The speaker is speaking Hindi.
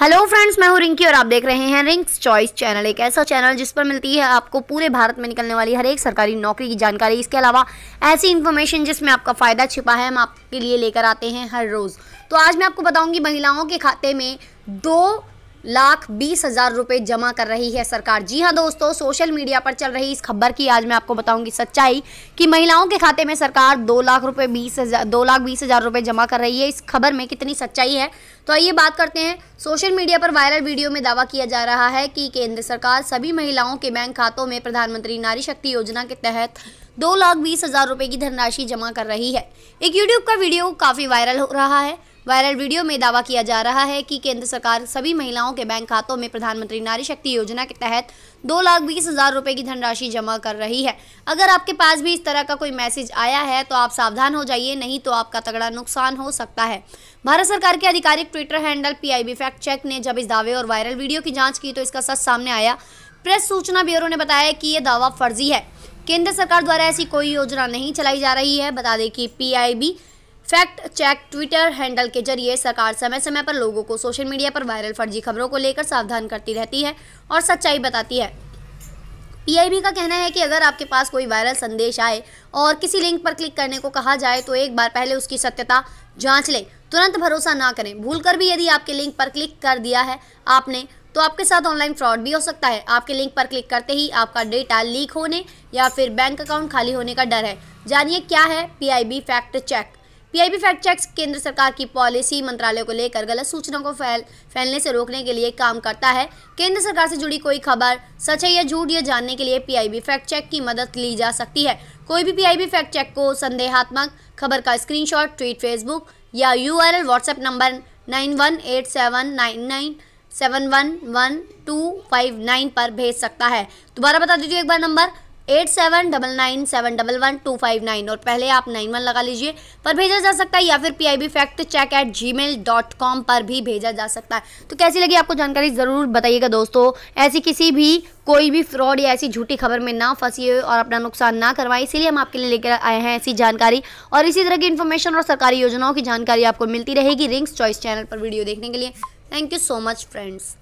हेलो फ्रेंड्स मैं हूं रिंकी और आप देख रहे हैं रिंक्स चॉइस चैनल एक ऐसा चैनल जिस पर मिलती है आपको पूरे भारत में निकलने वाली हर एक सरकारी नौकरी की जानकारी इसके अलावा ऐसी इन्फॉर्मेशन जिसमें आपका फ़ायदा छिपा है हम आपके लिए लेकर आते हैं हर रोज़ तो आज मैं आपको बताऊंगी महिलाओं के खाते में दो लाख बीस हजार रुपए जमा कर रही है सरकार जी हाँ दोस्तों सोशल मीडिया पर चल रही इस खबर की आज मैं आपको बताऊंगी सच्चाई कि महिलाओं के खाते में सरकार दो लाख रुपए बीस हजार दो लाख बीस हजार रुपए जमा कर रही है इस खबर में कितनी सच्चाई है तो आइए बात करते हैं सोशल मीडिया पर वायरल वीडियो में दावा किया जा रहा है कि केंद्र सरकार सभी महिलाओं के बैंक खातों में प्रधानमंत्री नारी शक्ति योजना के तहत दो लाख बीस हजार रुपए की धनराशि जमा कर रही है एक यूट्यूब का वीडियो काफी वायरल हो रहा है वायरल वीडियो में दावा किया जा रहा है कि केंद्र सरकार सभी महिलाओं के बैंक खातों में प्रधानमंत्री नारी शक्ति योजना के तहत दो लाख बीस हजार रूपए की धनराशि जमा कर रही है अगर आपके पास भी इस तरह का कोई मैसेज आया है तो आप सावधान हो जाइए नहीं तो आपका तगड़ा नुकसान हो सकता है भारत सरकार के आधिकारिक Twitter handle PIB fact check ने जब इस दावे और वायरल वीडियो की जाँच की तो इसका सच सामने आया प्रेस सूचना ब्यूरो ने बताया कि ये दावा फर्जी है केंद्र सरकार द्वारा ऐसी कोई योजना नहीं चलाई जा रही है बता दें कि PIB fact check Twitter handle के जरिए सरकार समय समय पर लोगों को सोशल मीडिया पर वायरल फर्जी खबरों को लेकर सावधान करती रहती है और सच्चाई बताती है पीआईबी का कहना है कि अगर आपके पास कोई वायरल संदेश आए और किसी लिंक पर क्लिक करने को कहा जाए तो एक बार पहले उसकी सत्यता जांच लें तुरंत भरोसा ना करें भूलकर भी यदि आपके लिंक पर क्लिक कर दिया है आपने तो आपके साथ ऑनलाइन फ्रॉड भी हो सकता है आपके लिंक पर क्लिक करते ही आपका डेटा लीक होने या फिर बैंक अकाउंट खाली होने का डर है जानिए क्या है P fact check PIB fact check केंद्र सरकार की पॉलिसी मंत्रालय को लेकर गलत सूचना को फैल फैलने से रोकने के लिए काम करता है केंद्र सरकार से जुड़ी कोई खबर सच है या झूठ यह जानने के लिए पीआईबी फैक्ट चेक की मदद ली जा सकती है कोई भी पीआईबी फैक्ट चेक को संदेहात्मक खबर का स्क्रीनशॉट ट्वीट फेसबुक या U R WhatsApp number nine one nine पर भेज सकता है दोबारा बता दीजिए एक बार number eight seven double nine seven double one two five nine और पहले आप नाइन वन लगा लीजिए पर भेजा जा सकता है या फिर P I B fact check at Gmail dot com पर भी भेजा जा सकता है तो कैसी लगी आपको जानकारी ज़रूर बताइएगा दोस्तों ऐसी किसी भी कोई भी फ्रॉड या ऐसी झूठी खबर में ना फंसिए और अपना नुकसान ना करवाएं इसीलिए हम आपके लिए लेकर आए हैं ऐसी जानकारी और इसी तरह की इन्फॉर्मेशन और सरकारी योजनाओं की जानकारी आपको मिलती रहेगी रिंग्स चॉइस चैनल पर वीडियो देखने के लिए thank you so much friends